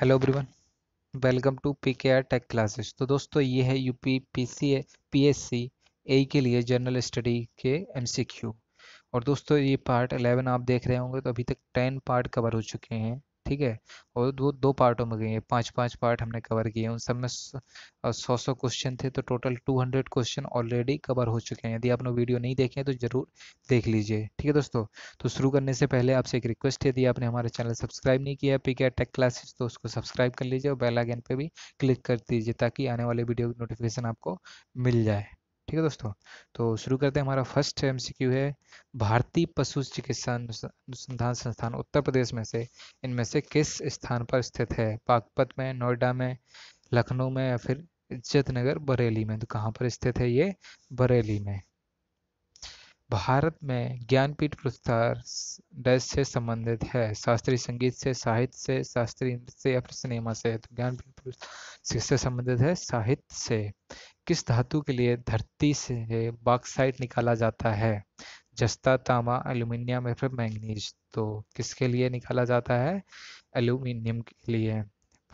hello everyone welcome to P K R tech classes तो दोस्तों ये है U P P C A P S C A के लिए जनरल स्टडी के एम सी क्यू और दोस्तों ये पार्ट अलेवन आप देख रहे होंगे तो अभी तक टेन पार्ट कवर हो चुके हैं ठीक है और वो दो पार्टों में गई है पांच पांच पार्ट हमने कवर किए हैं उन सब में सौ सौ क्वेश्चन थे तो total two hundred question already cover हो चुके हैं यदि आपने वीडियो नहीं देखे हैं तो जरूर देख लीजिए ठीक है दोस्तों तो शुरू करने से पहले आपसे एक रिक्वेस्ट है यदि आपने हमारे चैनल सब्सक्राइब नहीं किया पी के टेक क्लासेस तो उसको सब्सक्राइब कर लीजिए और बेलाइकन पर भी क्लिक कर दीजिए ताकि आने वाले वीडियो की नोटिफिकेशन आपको मिल जाए ठीक है दोस्तों तो शुरू करते हैं हमारा फर्स्ट एम है भारतीय पशु चिकित्सा अनुसंधान संस्थान उत्तर प्रदेश में से इनमें से किस स्थान पर स्थित है बागपत में नोएडा में लखनऊ में या फिर इज्जत नगर बरेली में तो कहाँ पर स्थित है ये बरेली में भारत में ज्ञानपीठ पुरस्कार डैश से संबंधित है शास्त्रीय संगीत से साहित्य से शास्त्रीय से या फिर सिनेमा से तो ज्ञानपीठ पुरस्कार से संबंधित है साहित्य से किस धातु के लिए धरती से बाक्साइट निकाला जाता है जस्ता तामा एल्यूमिनियम या फिर मैंगनीज तो किसके लिए निकाला जाता है एल्यूमिनियम के लिए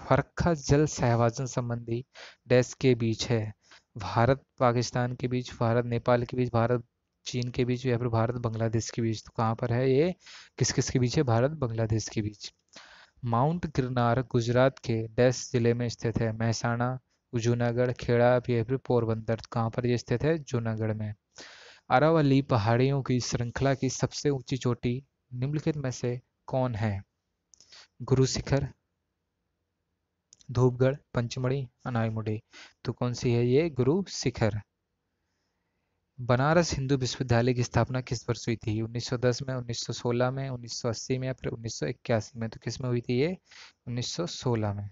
फरखा जल सहवाजन संबंधी डैश के बीच है भारत पाकिस्तान के बीच भारत नेपाल के बीच भारत चीन के बीच या फिर भारत बांग्लादेश के बीच तो कहाँ पर है ये किस किस के बीच है भारत बांग्लादेश के बीच माउंट गिरनार गुजरात के डेस जिले में स्थित है महसाणा जूनागढ़ खेड़ा या फिर पोरबंदर तो कहाँ पर ये स्थित है जूनागढ़ में अरावली पहाड़ियों की श्रृंखला की सबसे ऊंची चोटी निम्नलिखित में से कौन है गुरु शिखर धूपगढ़ पंचमढ़ी अनाईमुडी तो कौन सी है ये गुरु शिखर बनारस हिंदू विश्वविद्यालय की स्थापना किस वर्ष हुई थी 1910 में 1916 में 1980 में या फिर 1981 में तो किस में हुई थी ये 1916 में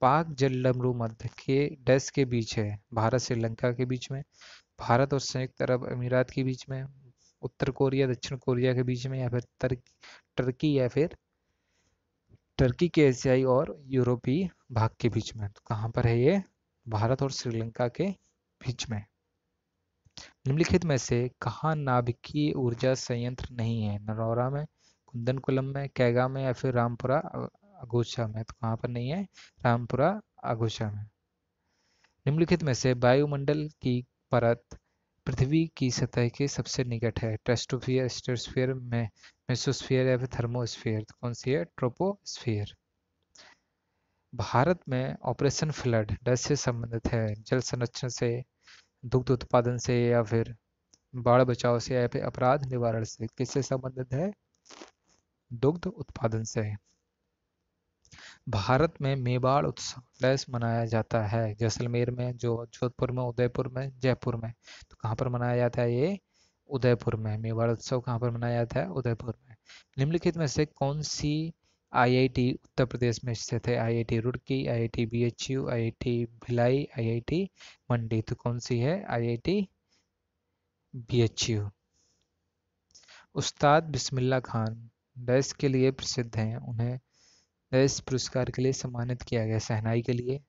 पाक जलडमरू मध्य के डेस्क के बीच है भारत श्रीलंका के बीच में भारत और संयुक्त अरब अमीरात के बीच में उत्तर कोरिया दक्षिण कोरिया के बीच में या फिर टर्की या फिर टर्की के एशियाई और यूरोपीय भाग के बीच में तो कहाँ पर है ये भारत और श्रीलंका के बीच में निम्नलिखित में से कहाँ नाभिकीय ऊर्जा संयंत्र नहीं है नरौरा में कुंदन कुलम में कैगा में या फिर रामपुरा अगोशा में तो कहाँ पर नहीं है रामपुरा अगोशा में निम्नलिखित में से वायुमंडल की परत पृथ्वी की सतह के सबसे निकट है ट्रेस्टोफियर स्टेटोस्फीयर में मेसोस्फियर या फिर थर्मोस्फियर तो कौन सी है ट्रोपोस्फियर भारत में ऑपरेशन फ्लड डस से संबंधित है जल संरक्षण से दुग्ध उत्पादन से या फिर बाढ़ बचाव से या फिर अपराध निवारण से किससे संबंधित है दुग्ध उत्पादन से भारत में मेवाड़ उत्सव फ्लैश मनाया जाता है जैसलमेर में जो जोधपुर में उदयपुर में जयपुर में तो कहाँ पर मनाया जाता है ये उदयपुर में मेवाड़ उत्सव कहाँ पर मनाया जाता है उदयपुर में निम्नलिखित में से कौन सी आईआईटी उत्तर प्रदेश में स्थित है IIT Roorkee IIT BHU IIT Bhilai IIT Mandi तो कौन सी है आईआईटी बीएचयू उस्ताद बिस्मिल्ला खान डैश के लिए प्रसिद्ध हैं उन्हें डैश पुरस्कार के लिए सम्मानित किया गया सहनाई के लिए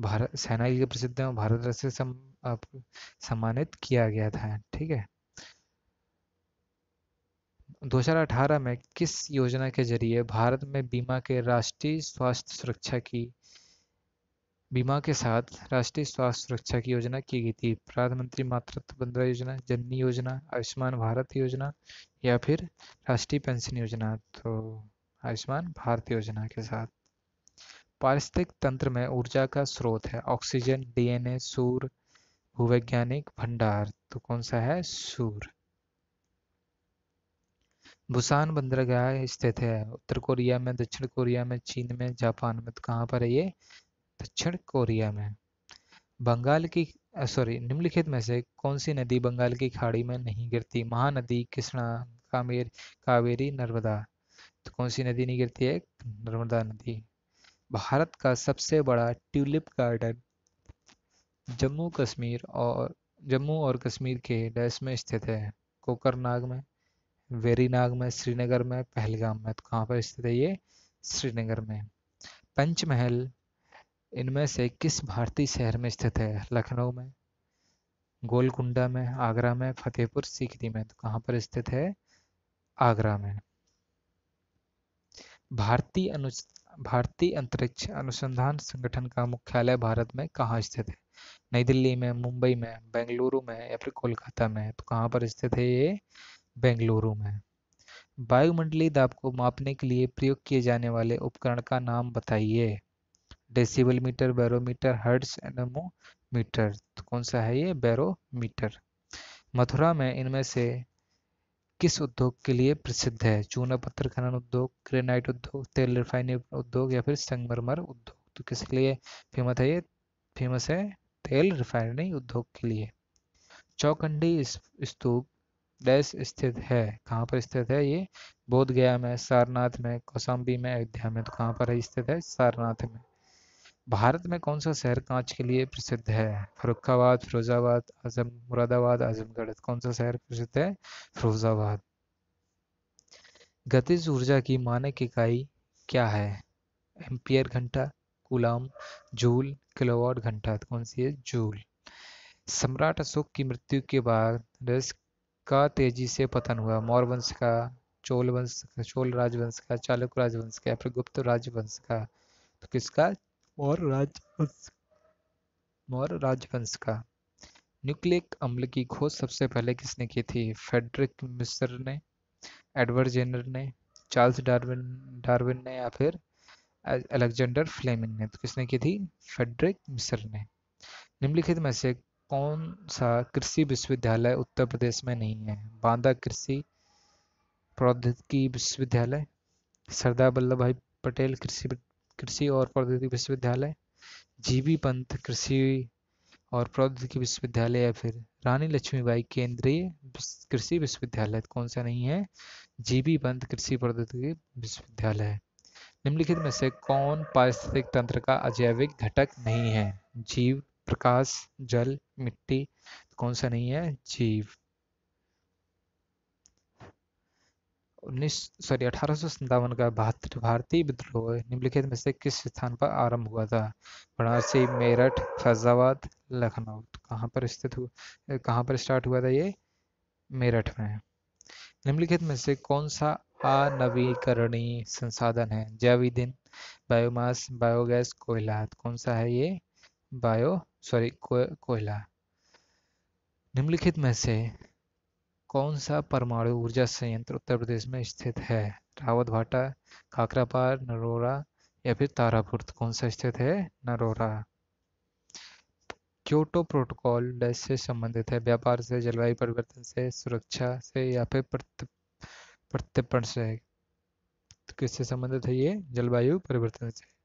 भारत सहनाई के लिए प्रसिद्ध हैं भारत रत्न से सम्मानित किया गया था ठीक है 2018 में किस योजना के जरिए भारत में बीमा के राष्ट्रीय स्वास्थ्य सुरक्षा की बीमा के साथ राष्ट्रीय स्वास्थ्य सुरक्षा की योजना की गई थी प्रधानमंत्री मातृत्व बंधुआ योजना जननी योजना आयुष्मान भारत योजना या फिर राष्ट्रीय पेंशन योजना तो आयुष्मान भारत योजना के साथ पारिस्थितिक तंत्र में ऊर्जा का स्रोत है ऑक्सीजन डीएनए सूर भूवैज्ञानिक भंडार तो कौन सा है सूर्य भूसान बंदरगाह स्थित है उत्तर कोरिया में दक्षिण कोरिया में चीन में जापान में तो कहाँ पर है ये दक्षिण कोरिया में बंगाल की सॉरी निम्नलिखित में से कौन सी नदी बंगाल की खाड़ी में नहीं गिरती महानदी कृष्णा कामेर कावेरी नर्मदा तो कौन सी नदी नहीं गिरती है नर्मदा नदी भारत का सबसे बड़ा ट्यूलिप गार्डन जम्मू कश्मीर और जम्मू और कश्मीर के डैश में स्थित है कोकरनाग में वेरीनाग में श्रीनगर में पहलगाम में तो कहाँ पर स्थित है ये श्रीनगर में पंचमहल इनमें से किस भारतीय शहर में स्थित है लखनऊ में गोलकुंडा में आगरा में फतेहपुर सीकरी में तो कहाँ पर स्थित है आगरा में भारतीय अनु भारतीय अंतरिक्ष अनुसंधान संगठन का मुख्यालय भारत में कहाँ स्थित है नई दिल्ली में मुंबई में बेंगलुरु में या फिर कोलकाता में तो कहाँ पर स्थित है ये बेंगलुरु में वायुमंडलीय दाब को मापने के लिए प्रयोग किए जाने वाले उपकरण का नाम बताइए decibel meter barometer hertz meter तो कौन सा है ये बैरोमीटर मथुरा में इनमें से किस उद्योग के लिए प्रसिद्ध है चूना पत्थर खनन उद्योग ग्रेनाइट उद्योग तेल रिफाइनरी उद्योग या फिर संगमरमर उद्योग तो किसके लिए फेमस है ये फेमस है तेल रिफाइनरी उद्योग के लिए चौकंडी स्तूप डैश स्थित है कहाँ पर स्थित है ये बोध गया में सारनाथ में कौसम्बी में अयोध्या में तो कहाँ पर है स्थित है सारनाथ में भारत में कौन सा शहर कांच के लिए प्रसिद्ध है फरुखाबाद फिरोजाबाद आजम मुरादाबाद आजमगढ़ कौन सा शहर प्रसिद्ध है फिरोजाबाद गतिज ऊर्जा की मानक इकाई क्या है एम्पियर घंटा कुलाम जूल किलोवाट घंटा तो कौन सी है जूल सम्राट अशोक की मृत्यु के बाद रस का तेजी से पतन हुआ मौर्य वंश का चोल वंश चोल राजवंश का चालुक राजवंश का फिर गुप्त राजवंश का तो किसका मौर्य राजवंश मौर्य राजवंश का न्यूक्लिक अम्ल की खोज सबसे पहले किसने की थी फेडरिक मिस्र ने एडवर्ड जेनर ने चार्ल्स डार्विन डार्विन ने या फिर अलेक्जेंडर फ्लेमिंग ने तो किसने की थी फेडरिक मिस्र ने निम्नलिखित में से कौन सा कृषि विश्वविद्यालय उत्तर प्रदेश में नहीं है बांदा कृषि प्रौद्योगिकी विश्वविद्यालय सरदार वल्लभ भाई पटेल कृषि कृषि और प्रौद्योगिकी विश्वविद्यालय जीवी पंत कृषि और प्रौद्योगिकी विश्वविद्यालय या फिर रानी लक्ष्मीबाई केंद्रीय कृषि विश्वविद्यालय कौन सा नहीं है जीबी पंत कृषि प्रौद्योगिकी विश्वविद्यालय निम्नलिखित में से कौन पारिस्थितिक तंत्र का अजैविक घटक नहीं है जीव प्रकाश जल मिट्टी तो कौन सा नहीं है जीव उन्नीस सॉरी अठारह का बहत्तर भारतीय विद्रोह निम्नलिखित में से किस स्थान पर आरंभ हुआ था वाराणसी मेरठ फैजाबाद लखनऊ तो कहाँ पर स्थित हुआ कहाँ पर स्टार्ट हुआ था ये मेरठ में निम्नलिखित में से कौन सा अनवीकरणीय संसाधन है जैव ईंधन बायोमास बायोगैस कोयला तो कौन सा है ये बायो सॉरी कोयला निम्नलिखित में से कौन सा परमाणु ऊर्जा संयंत्र उत्तर प्रदेश में स्थित है रावत भाटा काकरापार नरोरा या फिर तारापुर कौन सा स्थित है नरोरा क्योटो प्रोटोकॉल से संबंधित है व्यापार से जलवायु परिवर्तन से सुरक्षा से या फिर प्रत्यर्पण से किससे संबंधित है ये जलवायु परिवर्तन से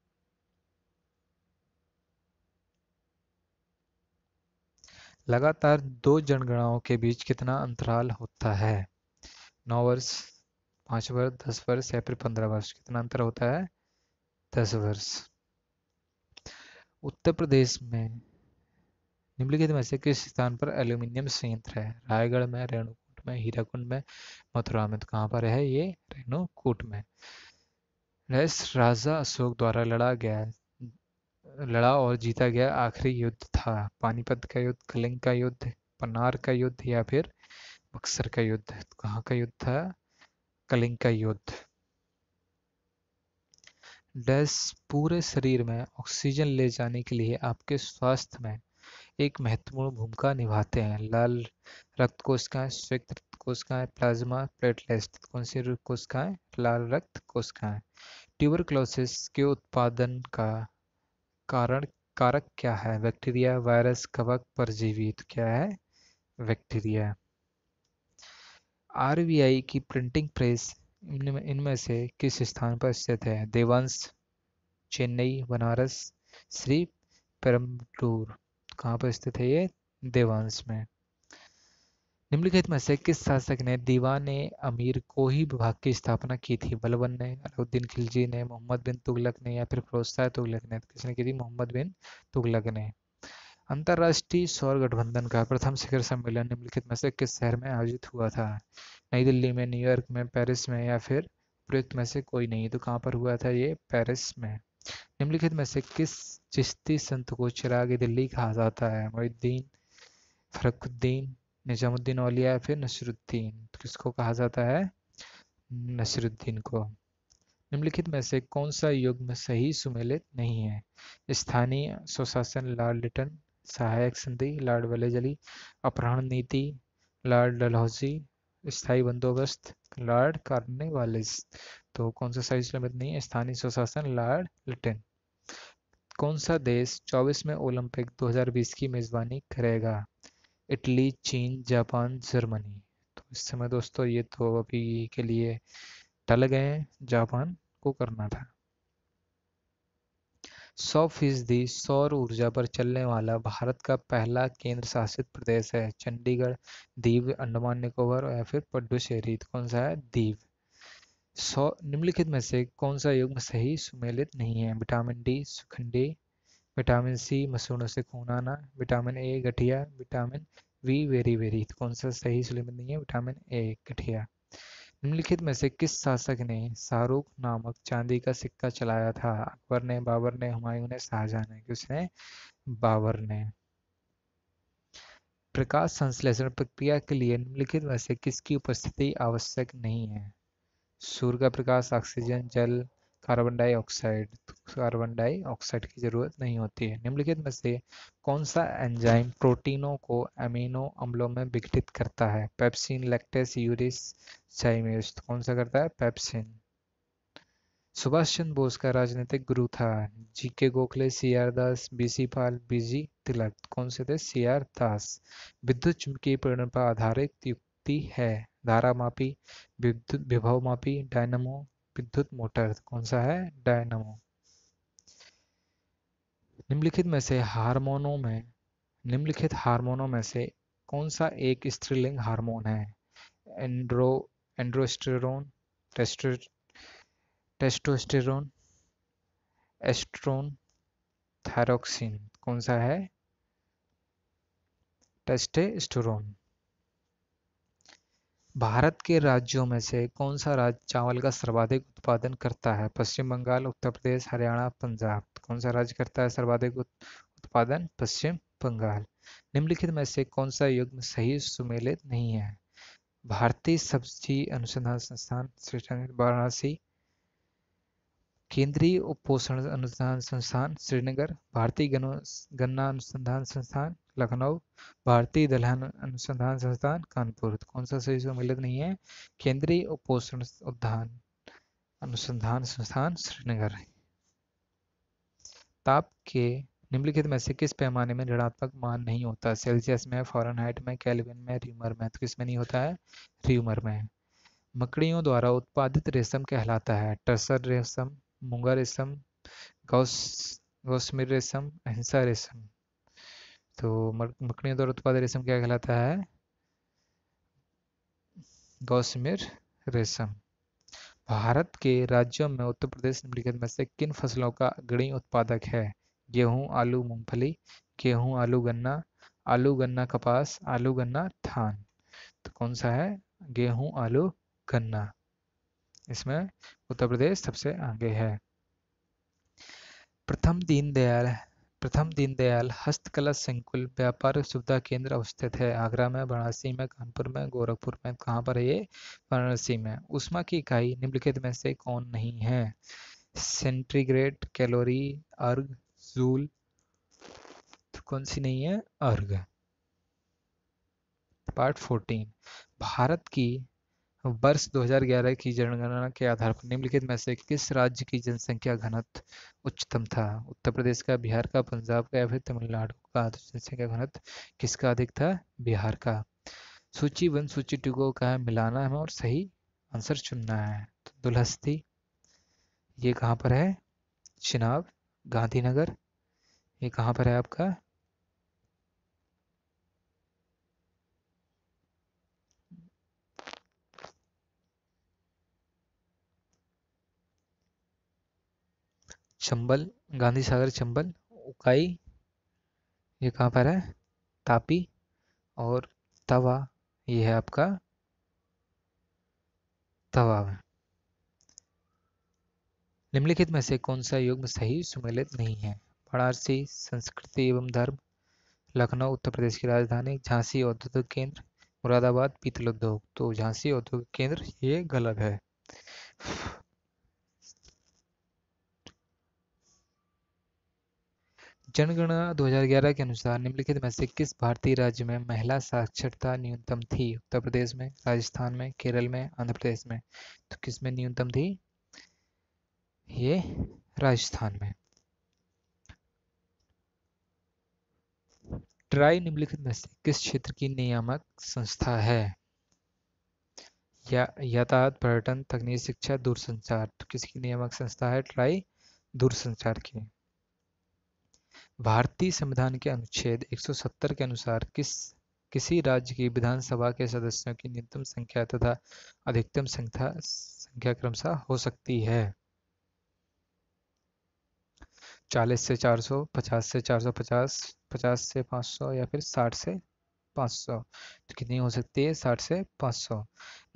लगातार दो जनगणनाओं के बीच कितना अंतराल होता है नौ वर्ष पाँच वर्ष दस वर्ष या फिर पंद्रह वर्ष कितना अंतर होता है दस वर्ष उत्तर प्रदेश में निम्नलिखित में से किस स्थान पर एल्यूमिनियम संयंत्र है रायगढ़ में रेणुकूट में हीराकुंड में मथुरा में तो कहाँ पर है ये रेणुकूट में राजा अशोक द्वारा लड़ा गया लड़ा और जीता गया आखिरी युद्ध था पानीपत का युद्ध कलिंग का युद्ध पनार का युद्ध या फिर बक्सर का युद्ध तो कहाँ का युद्ध था कलिंग का युद्ध डस पूरे शरीर में ऑक्सीजन ले जाने के लिए आपके स्वास्थ्य में एक महत्वपूर्ण भूमिका निभाते हैं लाल रक्त कोशिकाएं श्वेत रक्त कोशिकाएं प्लाज्मा प्लेटलेट कौन सी कोशिकाएं लाल रक्त कोशिकाएं ट्यूबरक्लोसिस के उत्पादन का कारण कारक क्या है बैक्टीरिया वायरस कवक परजीवी तो क्या है बैक्टीरिया आरबीआई की प्रिंटिंग प्रेस इनमें से किस स्थान पर स्थित है देवंश चेन्नई बनारस श्री पेरम्बलूर कहाँ पर स्थित है ये देवांश में निम्नलिखित में से किस शासक ने ने अमीर कोही विभाग की स्थापना की थी बलबन ने अलाउद्दीन खिलजी ने मोहम्मद बिन तुगलक ने या फिर फिरोजशाह तुगलक ने किसने की थी मोहम्मद बिन तुगलक ने अंतर्राष्ट्रीय सौर गठबंधन का प्रथम शिखर सम्मेलन निम्नलिखित में से किस शहर में आयोजित हुआ था नई दिल्ली में न्यूयॉर्क में पेरिस में या फिर उपयुक्त में से कोई नहीं तो कहाँ पर हुआ था ये पेरिस में निम्नलिखित में से किस चिश्ती संत को चिराग दिल्ली कहा जाता है मोहिद्दीन फरकुद्दीन निज़ामुद्दीन औलिया फिर नसरुद्दीन तो किसको कहा जाता है नसरुद्दीन को निम्नलिखित में से कौन सा युग में सही सुमेलित नहीं है स्थानीय स्वशासन लॉर्ड लिटन सहायक संधि लॉर्ड वलेजली अपहरण नीति लॉर्ड डलहौजी स्थायी बंदोबस्त लॉर्ड वाले तो कौन सा सही सुमेलित नहीं है स्थानीय स्वशासन लॉर्ड लिटन कौन सा देश 24 में ओलंपिक 2020 की मेजबानी करेगा इटली चीन जापान जर्मनी तो इस समय दोस्तों ये तो अभी के लिए टल गए हैं जापान को करना था सौ फीसदी सौर ऊर्जा पर चलने वाला भारत का पहला केंद्र शासित प्रदेश है चंडीगढ़ दीव अंडमान निकोबार या फिर पड्डुचेरी तो कौन सा है दीव सौ निम्नलिखित में से कौन सा युग्म सही सुमेलित नहीं है विटामिन डी सुखंडी विटामिन सी मसूड़ों से खून आना विटामिन ए गठिया विटामिन वी वेरी वेरी तो कौन सा सही सुलेमन नहीं है विटामिन ए गठिया निम्नलिखित में से किस शासक ने शाहरुख नामक चांदी का सिक्का चलाया था अकबर ने बाबर ने हुमायूं ने शाहजहां ने किसने बाबर ने प्रकाश संश्लेषण प्रक्रिया के लिए निम्नलिखित में से किसकी उपस्थिति आवश्यक नहीं है सूर्य का प्रकाश ऑक्सीजन जल कार्बन डाइऑक्साइड कार्बन डाइऑक्साइड की जरूरत नहीं होती है निम्नलिखित में से कौन सा एंजाइम प्रोटीनों को अमीनो अम्लों में विघटित करता है पेप्सिन लैक्टेस यूरिस चाइमेस तो कौन सा करता है पेप्सिन सुभाष चंद्र बोस का राजनीतिक गुरु था G K Gokhale C R Das B C Pal B G Tilak कौन से थे सी आर दास विद्युत चुंबकीय प्रेरण पर आधारित युक्ति है धारा मापी विद्युत विभव मापी डायनमो विद्युत मोटर कौन सा है डायनमो निम्नलिखित में से हार्मोनों में निम्नलिखित हार्मोनों में से कौन सा एक स्त्रीलिंग हार्मोन है andro androsterone testo testosterone estrone thyroxine कौन सा है टेस्टेस्टेरोन भारत के राज्यों में से कौन सा राज्य चावल का सर्वाधिक उत्पादन करता है पश्चिम बंगाल उत्तर प्रदेश हरियाणा पंजाब कौन सा राज्य करता है सर्वाधिक उत्पादन पश्चिम बंगाल निम्नलिखित में से कौन सा युग्म सही सुमेलित नहीं है भारतीय सब्जी अनुसंधान संस्थान श्रीनगर वाराणसी केंद्रीय उपोषण अनुसंधान संस्थान श्रीनगर भारतीय गन्ना अनुसंधान संस्थान लखनऊ भारतीय दलहन अनुसंधान संस्थान कानपुर तो कौन सा सही सम्मिलित नहीं है केंद्रीय उपोषण उद्यान अनुसंधान संस्थान श्रीनगर ताप के निम्नलिखित में से किस पैमाने में ऋणात्मक मान नहीं होता सेल्सियस में फॉरन हाइट में कैलविन में र्यूमर में तो किसमें नहीं होता है र्यूमर में मकड़ियों द्वारा उत्पादित रेशम कहलाता है टसर रेशम मूंगा रेशम गौस गौसमिर रेशम अहिंसा रेशम तो मकड़ियों द्वारा उत्पादित रेशम क्या कहलाता है गौसमिर रेशम भारत के राज्यों में उत्तर प्रदेश निम्नलिखित में से किन फसलों का अग्रणी उत्पादक है गेहूं आलू मूंगफली गेहूं आलू गन्ना आलू गन्ना कपास आलू गन्ना धान तो कौन सा है गेहूं आलू गन्ना इसमें उत्तर प्रदेश सबसे आगे है प्रथम दीनदयाल प्रथम दीनदयाल हस्तकला संकुल व्यापार सुविधा केंद्र अवस्थित है आगरा में वाराणसी में कानपुर में गोरखपुर में कहाँ पर है ये वाराणसी में उष्मा की इकाई निम्नलिखित में से कौन नहीं है सेंट्रीग्रेड कैलोरी अर्ग जूल तो कौन सी नहीं है अर्ग पार्ट फोर्टीन भारत की वर्ष 2011 की जनगणना के आधार पर निम्नलिखित में से किस राज्य की जनसंख्या घनत्व उच्चतम था उत्तर प्रदेश का बिहार का पंजाब का या फिर तमिलनाडु का जनसंख्या घनत्व किसका अधिक था बिहार का सूची वन सूची टू को कहा मिलाना है और सही आंसर चुनना है तो दुलहस्ती ये कहाँ पर है चिनाब गांधीनगर ये कहाँ पर है आपका चंबल गांधी सागर चंबल उकाई ये कहाँ पर है तापी और तवा ये है आपका तवा में निम्नलिखित में से कौन सा युग्म सही सुमेलित नहीं है वाराणसी संस्कृति एवं धर्म लखनऊ उत्तर प्रदेश की राजधानी झांसी औद्योगिक केंद्र मुरादाबाद पीतल उद्योग तो झांसी औद्योगिक केंद्र ये गलत है जनगणना 2011 के अनुसार निम्नलिखित में से किस भारतीय राज्य में महिला साक्षरता न्यूनतम थी उत्तर प्रदेश में राजस्थान में केरल में आंध्र प्रदेश में तो किस में न्यूनतम थी ये राजस्थान में ट्राई निम्नलिखित में से किस क्षेत्र की नियामक संस्था है या यातायात पर्यटन तकनीकी शिक्षा दूरसंचार तो किसकी नियामक संस्था है ट्राई दूरसंचार की भारतीय संविधान के अनुच्छेद 170 के अनुसार किस किसी राज्य की विधानसभा के सदस्यों की न्यूनतम संख्या तथा अधिकतम संख्या संख्या क्रमशः हो सकती है 40 से 400, 50 से 450, 50 से 500 या फिर 60 से 500 तो कितनी हो सकती है 60 से 500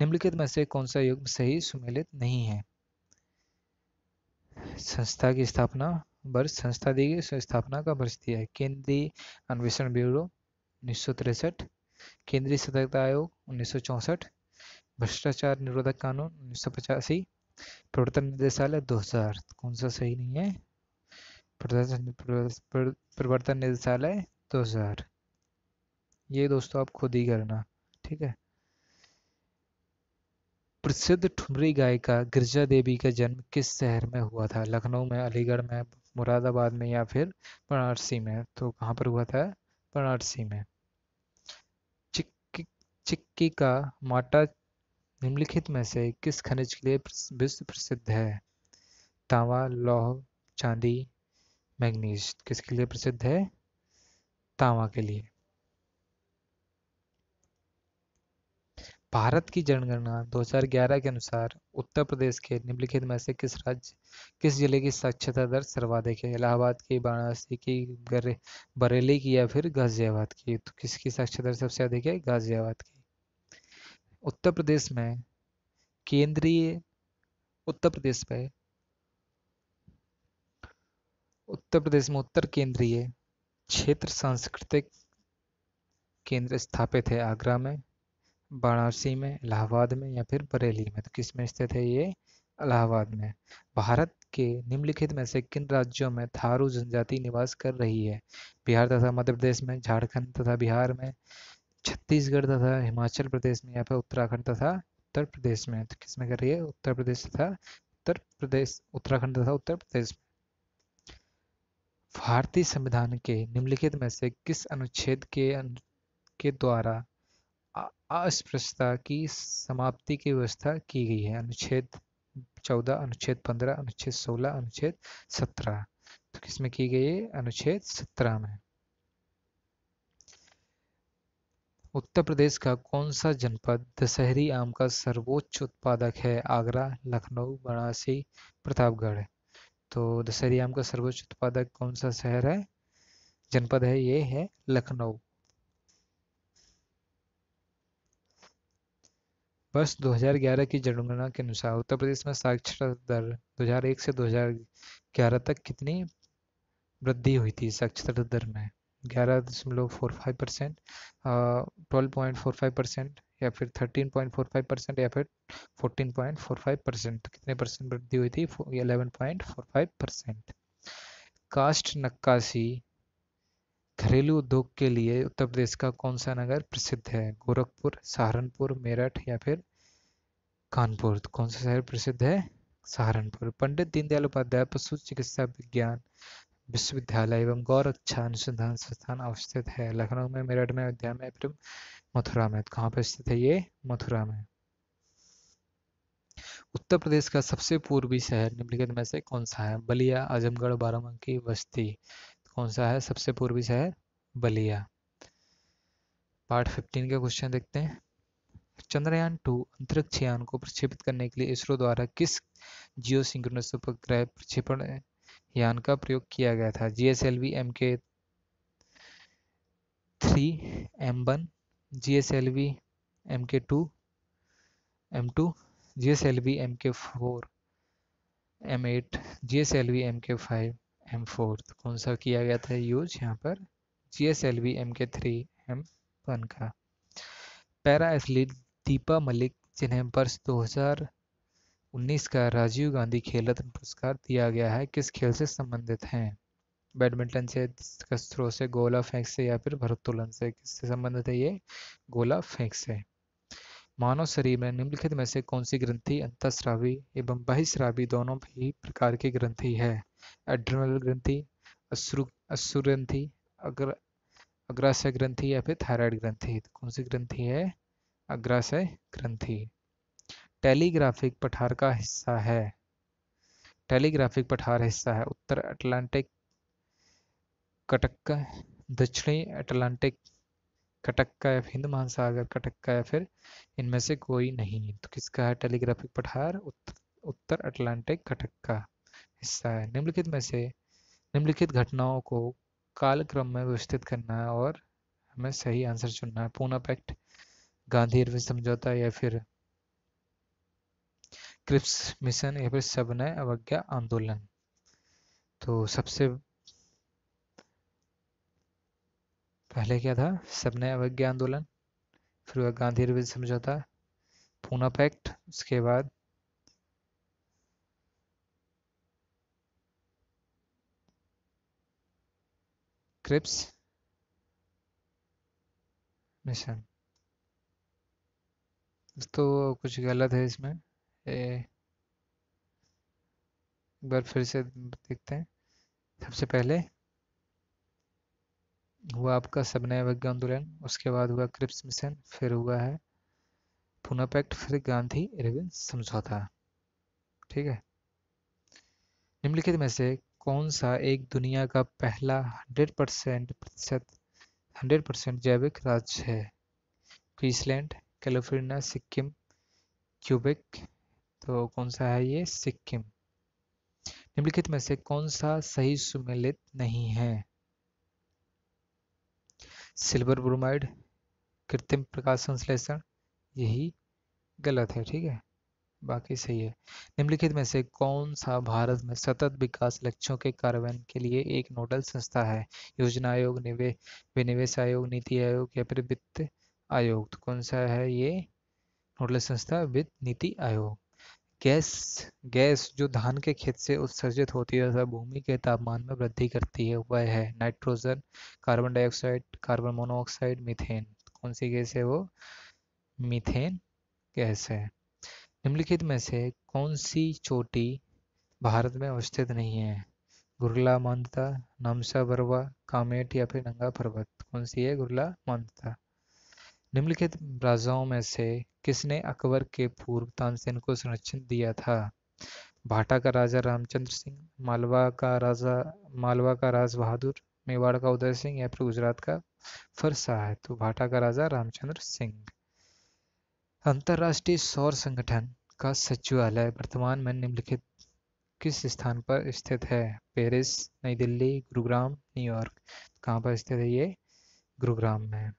निम्नलिखित में से कौन सा युग सही सुमेलित नहीं है संस्था की स्थापना वर्ष संस्था दी गई स्थापना का वर्ष दिया है केंद्रीय अन्वेषण ब्यूरो उन्नीस केंद्रीय सतर्कता आयोग उन्नीस भ्रष्टाचार निरोधक कानून उन्नीस सौ पचासी प्रवर्तन निदेशालय 2000 कौन सा सही नहीं है प्रवर्तन निदेशालय 2000 ये दोस्तों आप खुद ही करना ठीक है प्रसिद्ध ठुमरी गायिका गिरजा देवी का जन्म किस शहर में हुआ था लखनऊ में अलीगढ़ में मुरादाबाद में या फिर बनारसी में तो कहाँ पर हुआ था बनारसी में चिक्की चिक्की का माटा निम्नलिखित में से किस खनिज के लिए विश्व प्रसिद्ध है तांबा लौह चांदी मैग्नीज किसके लिए प्रसिद्ध है तांबा के लिए भारत की जनगणना 2011 के अनुसार उत्तर प्रदेश के निम्नलिखित में से किस राज्य किस जिले की साक्षरता दर सर्वाधिक है इलाहाबाद की वाराणसी की बरेली की या फिर गाजियाबाद की तो किसकी साक्षरता दर सबसे अधिक है गाजियाबाद की उत्तर प्रदेश में केंद्रीय उत्तर प्रदेश में उत्तर प्रदेश में उत्तर केंद्रीय क्षेत्र सांस्कृतिक केंद्र स्थापित है आगरा में वाराणसी में इलाहाबाद में या फिर बरेली में तो किस में स्थित है ये इलाहाबाद में भारत के निम्नलिखित में से किन राज्यों में थारू जनजाति निवास कर रही है बिहार तथा मध्य प्रदेश में झारखंड तथा बिहार में छत्तीसगढ़ तथा हिमाचल प्रदेश में या फिर उत्तराखंड तथा उत्तर प्रदेश में तो किस में कर रही है उत्तर प्रदेश तथा उत्तर प्रदेश उत्तराखंड तथा उत्तर प्रदेश में भारतीय संविधान के निम्नलिखित में से किस अनुच्छेद के के द्वारा अस्पृश्यता की समाप्ति की व्यवस्था की गई है अनुच्छेद चौदह अनुच्छेद पंद्रह अनुच्छेद सोलह अनुच्छेद सत्रह तो किसमें की गई है अनुच्छेद सत्रह में उत्तर प्रदेश का कौन सा जनपद दशहरी आम का सर्वोच्च उत्पादक है आगरा लखनऊ वाराणसी प्रतापगढ़ तो दशहरी आम का सर्वोच्च उत्पादक कौन सा शहर है जनपद है ये है लखनऊ वर्ष 2011 की जनगणना के अनुसार उत्तर प्रदेश में साक्षरता दर 2001 से 2011 तक कितनी वृद्धि हुई थी साक्षरता दर में ग्यारह दशमलव four five percent twelve point four five percent या फिर thirteen point four five percent या फिर fourteen point four five percent कितने परसेंट वृद्धि हुई थी eleven point four five percent कास्ट नक्काशी घरेलू उद्योग के लिए उत्तर प्रदेश का कौन सा नगर प्रसिद्ध है गोरखपुर सहारनपुर मेरठ या फिर कानपुर तो कौन सा शहर प्रसिद्ध है सहारनपुर पंडित दीनदयाल उपाध्याय पशु चिकित्सा विज्ञान विश्वविद्यालय एवं गौर अनुसंधान संस्थान अवस्थित है लखनऊ में मेरठ में अयोध्या में फिर मथुरा में तो कहाँ पर स्थित है ये मथुरा में उत्तर प्रदेश का सबसे पूर्वी शहर निम्नलिखित में से कौन सा है बलिया आजमगढ़ बाराबंकी बस्ती कौन सा है सबसे पूर्वी शहर बलिया पार्ट 15 के क्वेश्चन देखते हैं चंद्रयान टू अंतरिक्ष यान को प्रक्षेपित करने के लिए इसरो द्वारा किस जियो सिंक्रोनस उपग्रह प्रक्षेपण यान का प्रयोग किया गया था G S L V M K three M one G S L V M K two M two G S L V M K four M eight G S L V M K five M fourth तो कौन सा किया गया था use यहाँ पर G S L V M K three M one का para athlete Deepa Malik जिन्हें वर्ष 2019 का राजीव गांधी खेल रत्न पुरस्कार दिया गया है किस खेल से संबंधित हैं बैडमिंटन से कस्त्रो से गोला फेंक से या फिर भरोत्तोलन से किससे संबंधित है ये गोला फेंक से मानव शरीर में निम्नलिखित में से कौन सी ग्रंथि अंतस्रावी एवं बहिस्रावी दोनों ही प्रकार की ग्रंथि है एड्रिनल ग्रंथि अश्रु अश्रु ग्रंथि अग्र अग्राशय ग्रंथि या फिर थायराइड ग्रंथि कौन सी ग्रंथि है अग्राशय ग्रंथि टेलीग्राफिक पठार का हिस्सा है टेलीग्राफिक पठार हिस्सा है उत्तर अटलांटिक कटक का दक्षिणी अटलांटिक कटक का या हिंद महासागर कटक का या फिर इनमें से कोई नहीं तो किसका है टेलीग्राफिक पठार उत्तर, उत्तर अटलांटिक कटक का हिस्सा है निम्नलिखित में से निम्नलिखित घटनाओं को कालक्रम में व्यवस्थित करना है और हमें सही आंसर चुनना है पूना पैक्ट गांधी इरविन समझौता या फिर क्रिप्स मिशन या फिर सबनय अवज्ञा आंदोलन तो सबसे पहले क्या था सबनय अवज्ञा आंदोलन फिर हुआ गांधी इरविन समझौता पूना पैक्ट उसके बाद scripts मिशन तो कुछ गलत है इसमें ए, एक बार फिर से देखते हैं सबसे पहले हुआ आपका सबनैवज्ञ आंदोलन उसके बाद हुआ क्रिप्स मिशन फिर हुआ है पुनः फिर गांधी रेविन समझौता ठीक है निम्नलिखित में से कौन सा एक दुनिया का पहला 100 परसेंट प्रतिशत हंड्रेड परसेंट जैविक राज्य है क्वीसलैंड कैलिफोर्निया सिक्किम क्यूबिक तो कौन सा है ये सिक्किम निम्नलिखित में से कौन सा सही सुमेलित नहीं है सिल्वर ब्रोमाइड कृत्रिम प्रकाश संश्लेषण यही गलत है ठीक है बाकी सही है निम्नलिखित में से कौन सा भारत में सतत विकास लक्ष्यों के कार्यान्वयन के लिए एक नोडल संस्था है योजना आयोग विनिवेश आयोग नीति आयोग या फिर वित्त आयोग तो कौन सा है ये नोडल संस्था वित्त नीति आयोग गैस गैस जो धान के खेत से उत्सर्जित होती है तथा भूमि के तापमान में वृद्धि करती है वह है nitrogen carbon dioxide carbon monoxide methane कौन सी गैस है वो मीथेन गैस है निम्नलिखित में से कौन सी चोटी भारत में अवस्थित नहीं है गुरला मंदता नमसा बरवा कामेट या फिर नंगा पर्वत कौन सी है गुरला मंदता निम्नलिखित राजाओं में से किसने अकबर के पूर्व तानसेन को संरक्षण दिया था भाटा का राजा रामचंद्र सिंह मालवा का राजा मालवा का राज बहादुर मेवाड़ का उदय सिंह या फिर गुजरात का फरसा है तो भाटा का राजा रामचंद्र सिंह अंतर्राष्ट्रीय सौर संगठन का सचिवालय वर्तमान में निम्नलिखित किस स्थान पर स्थित है पेरिस नई दिल्ली गुरुग्राम न्यूयॉर्क कहाँ पर स्थित है ये गुरुग्राम में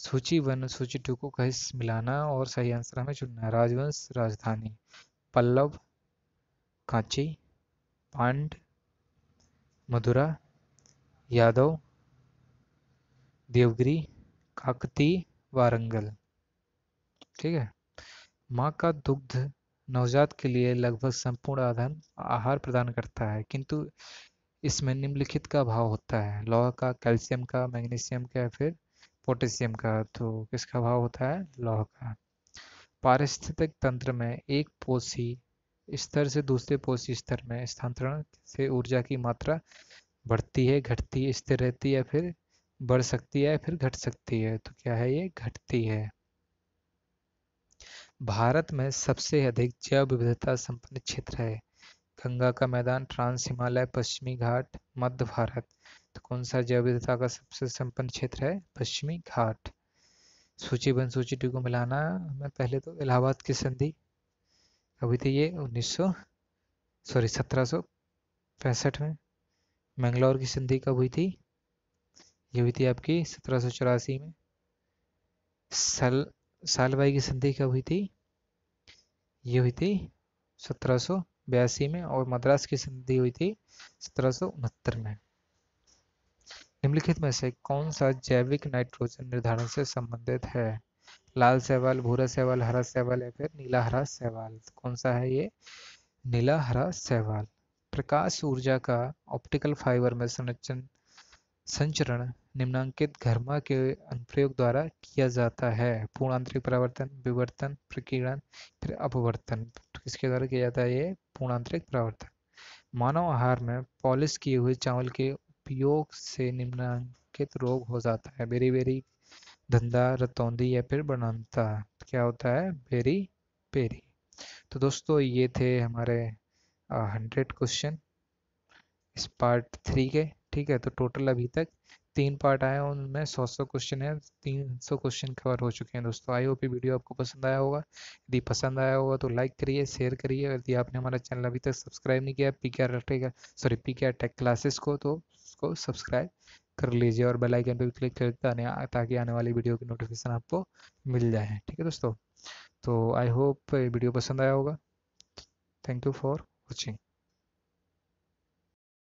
सूची वन सूची टू को कहीं मिलाना और सही आंसर हमें चुनना है राजवंश राजधानी पल्लव कांची पांड मधुरा यादव देवगिरी काकती वारंगल ठीक है माँ का दुग्ध नवजात के लिए लगभग संपूर्ण आधार आहार प्रदान करता है किंतु इसमें निम्नलिखित का भाव होता है लोह का कैल्शियम का मैग्नीशियम का फिर पोटेशियम का तो किसका भाव होता है लोह का पारिस्थितिक तंत्र में एक पोषी स्तर से दूसरे पोषी स्तर में स्थानांतरण से ऊर्जा की मात्रा बढ़ती है घटती है स्थिर रहती है फिर बढ़ सकती है फिर घट सकती है तो क्या है ये घटती है भारत में सबसे अधिक जैव विविधता संपन्न क्षेत्र है गंगा का मैदान ट्रांस हिमालय पश्चिमी घाट मध्य भारत तो कौन सा जैव विविधता का सबसे संपन्न क्षेत्र है पश्चिमी घाट सूची बन सूची टू को मिलाना मैं पहले तो इलाहाबाद की संधि अभी थी तो ये 1900 सॉरी सत्रह में मैंगलोर की संधि कब हुई थी ये हुई थी आपकी सत्रह में सल सालबाई की संधि कब हुई थी ये हुई थी सत्रह में और मद्रास की संधि हुई थी सत्रह में निम्नलिखित में से कौन सा जैविक नाइट्रोजन निर्धारण से संबंधित है लाल सेवाल भूरा सेवाल हरा सेवाल या फिर नीला हरा सेवाल कौन सा है ये नीला हरा सेवाल प्रकाश ऊर्जा का ऑप्टिकल फाइबर में संरचन संचरण निम्नांकित घर्मा के अनुप्रयोग द्वारा किया जाता है पूर्ण आंतरिक परावर्तन विवर्तन प्रकीर्णन फिर अपवर्तन तो किसके द्वारा किया जाता है ये पूर्ण आंतरिक परावर्तन मानव आहार में पॉलिश किए हुए चावल के उपयोग से निम्नांकित रोग हो जाता है बेरी बेरी धंधा रतौंदी या फिर बनाता तो क्या होता है बेरी पेरी तो दोस्तों ये थे हमारे हंड्रेड क्वेश्चन इस पार्ट थ्री के ठीक है तो टोटल अभी तक तीन पार्ट आए हैं उनमें सौ सौ क्वेश्चन है तीन सौ क्वेश्चन कवर हो चुके हैं दोस्तों आई होप ये वीडियो आपको पसंद आया होगा यदि पसंद आया होगा तो लाइक करिए शेयर करिए यदि आपने हमारा चैनल अभी तक सब्सक्राइब नहीं किया P K sorry P K R tech classes को तो उसको सब्सक्राइब कर लीजिए और बेल आइकन भी क्लिक कर ताकि आने वाली वीडियो की नोटिफिकेशन आपको मिल जाए ठीक है दोस्तों तो आई होप वीडियो पसंद आया होगा थैंक यू फॉर वॉचिंग